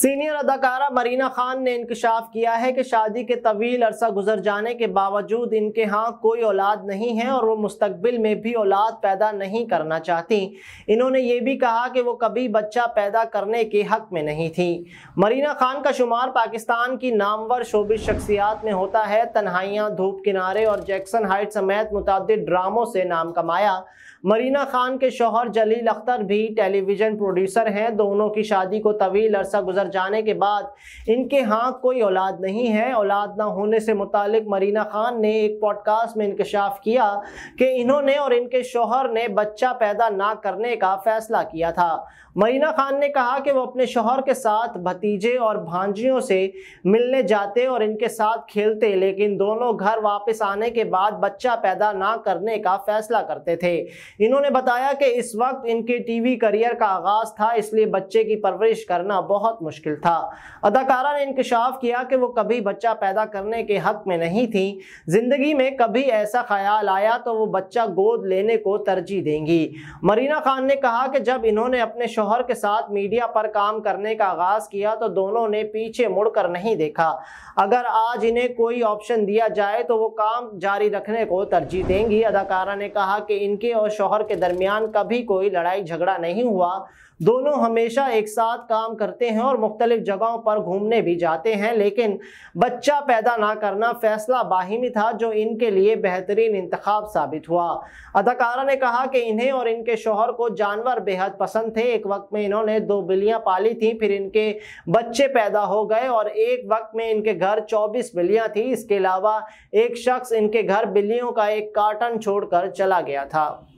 senior अदाकारा मरीना खान ने इंकशाफ किया है कि शादी के तवील अरसा गुजर जाने के बावजूद इनके यहाँ कोई औलाद नहीं है और वो मुस्तबिल में भी औलाद पैदा नहीं करना चाहती इन्होंने ये भी कहा कि वो कभी बच्चा पैदा करने के हक में नहीं थी मरीना खान का शुमार पाकिस्तान की नामवर शोबी शख्सियात में होता है तन्हाइयाँ धूप किनारे और जैक्सन हाइट समेत मुतद ड्रामों से नाम कमाया मरीना खान के शोहर जलील अख्तर भी टेलीविज़न प्रोड्यूसर हैं दोनों की शादी को तवील अरसा गुजर जाने के बाद इनके हाँ कोई औलाद नहीं है औलाद ना होने से मुतक मरीना ख़ान ने एक पॉडकास्ट में इंकशाफ किया कि इन्होंने और इनके शोहर ने बच्चा पैदा ना करने का फ़ैसला किया था मरीना खान ने कहा कि वो अपने शोहर के साथ भतीजे और भांजियों से मिलने जाते और इनके साथ खेलते लेकिन दोनों घर वापस आने के बाद बच्चा पैदा ना करने का फैसला करते थे इन्होंने बताया कि इस वक्त इनके टीवी करियर का आगाज़ था इसलिए बच्चे की परवरिश करना बहुत मुश्किल मुश्किल था अदाकारा ने इंकशाफ किया कि वो कभी बच्चा पैदा करने के हक में नहीं थी ज़िंदगी में कभी ऐसा ख्याल आया तो वो बच्चा गोद लेने को तरजीह देंगी मरीना खान ने कहा कि जब इन्होंने अपने शोहर के साथ मीडिया पर काम करने का आगाज़ किया तो दोनों ने पीछे मुड़कर नहीं देखा अगर आज इन्हें कोई ऑप्शन दिया जाए तो वो काम जारी रखने को तरजीह देंगी अदाकारा ने कहा कि इनके और शोहर के दरमियान कभी कोई लड़ाई झगड़ा नहीं हुआ दोनों हमेशा एक साथ काम करते हैं और मुख्तलिफ जगहों पर घूमने भी जाते हैं लेकिन बच्चा पैदा ना करना फैसला बाहिमी था जो इनके लिए बेहतरीन इंतखब साबित हुआ अदाकारा ने कहा कि इन्हें और इनके शोहर को जानवर बेहद पसंद थे एक वक्त में इन्होंने दो बिल्लियाँ पाली थी फिर इनके बच्चे पैदा हो गए और एक वक्त में इनके घर चौबीस बिल्लियाँ थी इसके अलावा एक शख्स इनके घर बिल्लियों का एक कार्टन छोड़कर चला गया था